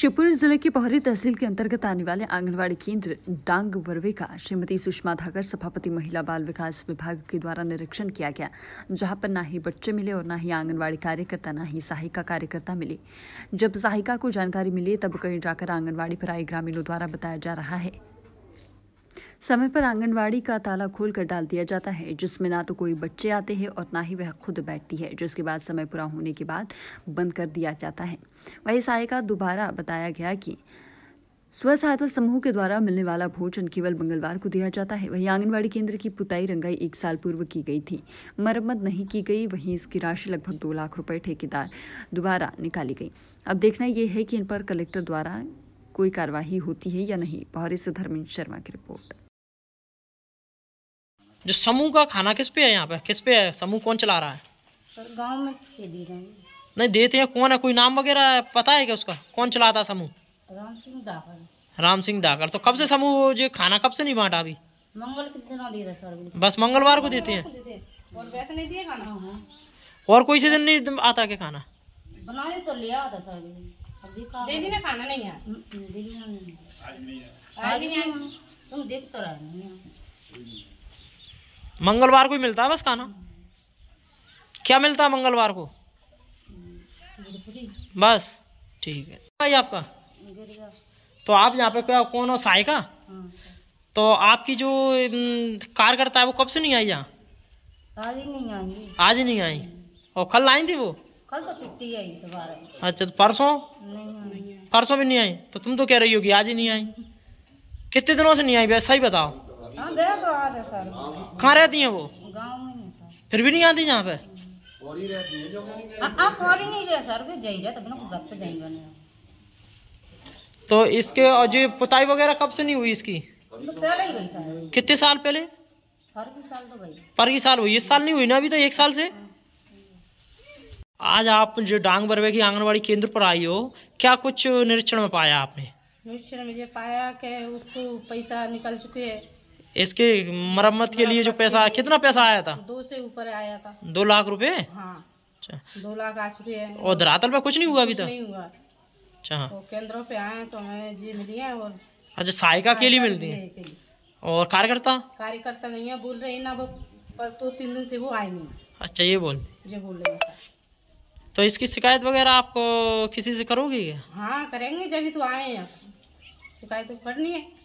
शिवपुरी जिले के पहरी तहसील के अंतर्गत आने वाले आंगनबाड़ी केंद्र डांग वर्वे का श्रीमती सुषमा धाकर सभापति महिला बाल विकास विभाग के द्वारा निरीक्षण किया गया जहां पर ना ही बच्चे मिले और ना ही आंगनबाड़ी कार्यकर्ता ना ही सहायिका कार्यकर्ता मिले जब सहायिका को जानकारी मिली तब कहीं जाकर आंगनबाड़ी पर आई ग्रामीणों द्वारा बताया जा रहा है समय पर आंगनबाड़ी का ताला खोल कर डाल दिया जाता है जिसमें ना तो कोई बच्चे आते हैं और ना ही वह खुद बैठती है जिसके बाद समय पूरा होने के बाद बंद कर दिया जाता है वही सहायिका दोबारा बताया गया कि स्व सहायता समूह के द्वारा मिलने वाला भोजन केवल मंगलवार को दिया जाता है वहीं आंगनबाड़ी केंद्र की पुताई रंगाई एक साल पूर्व की गई थी मरम्मत नहीं की गई वहीं इसकी राशि लगभग दो लाख रुपए ठेकेदार दोबारा निकाली गई अब देखना यह है कि इन पर कलेक्टर द्वारा कोई कार्यवाही होती है या नहीं बहरी से धर्मेंद्र शर्मा की रिपोर्ट जो समूह का खाना किस पे है यहाँ पे किस पे है समूह कौन चला रहा है सर गांव में दे रहे हैं नहीं देते हैं कौन है कोई नाम वगैरह पता है क्या उसका कौन चलाता है समूह राम सिंह दाकर राम सिंह दाकर तो कब से समूह जो खाना कब से नहीं बांटा अभी मंगल के दिन सर बस मंगलवार को देते हैं और वैसे नहीं दिए खाना हाँ, हाँ। और कोई से दिन नहीं आता क्या खाना बनाने तो ले आता सर दीदी में खाना नहीं है हम्म, हम्म, दीदी नहीं आज नहीं है तुम देख तो रहे मंगलवार को ही मिलता है बस खाना क्या मिलता है मंगलवार को बस ठीक है भाई आपका तो आप यहाँ पे क्या कौन हो का तो आपकी जो कार्यकर्ता है वो कब से नहीं आई यहाँ आज नहीं आई आज नहीं आई और कल आई थी वो कल तो छुट्टी आई दोबारा अच्छा तो परसों परसों भी नहीं आई तो तुम तो कह रही होगी आज ही नहीं आई कितने दिनों से नहीं आई भैया सही बताओ गया हाँ, तो आ रहे सर कहाँ रहती हैं वो गाँव में सर फिर भी नहीं आती यहाँ पे हाँ, आप फौरी नहीं रहे सर भी जाइए तब ना घर पे जाएंगे तो इसके और जो पुताई वगैरह कब से नहीं हुई इसकी तो पहले ही गई कितने साल पहले पर की साल तो गई पर की साल हुई इस साल नहीं हुई ना अभी तो एक साल से आज आप जो डांग बरवे की आंगनबाड़ी केंद्र पर आई हो क्या कुछ निरीक्षण में पाया आपने निरीक्षण मुझे पाया कि उसको पैसा निकल चुके हैं इसके मरम्मत के लिए जो पैसा कितना पैसा आया था दो से ऊपर आया था दो लाख रूपए हाँ। अच्छा। दो लाख आ चुके हैं और धरातल पे कुछ नहीं हुआ अभी तक नहीं हुआ अच्छा तो केंद्रों पे आए तो हमें जी मिली है और अच्छा सहायिका के लिए मिलती है और कार्यकर्ता कार्यकर्ता नहीं है बोल रहे ना पर तो तीन दिन से वो आए नहीं अच्छा ये बोल जी बोल रहे तो इसकी शिकायत वगैरह आपको किसी से करोगे हाँ करेंगे जब तो आए हैं शिकायत तो करनी है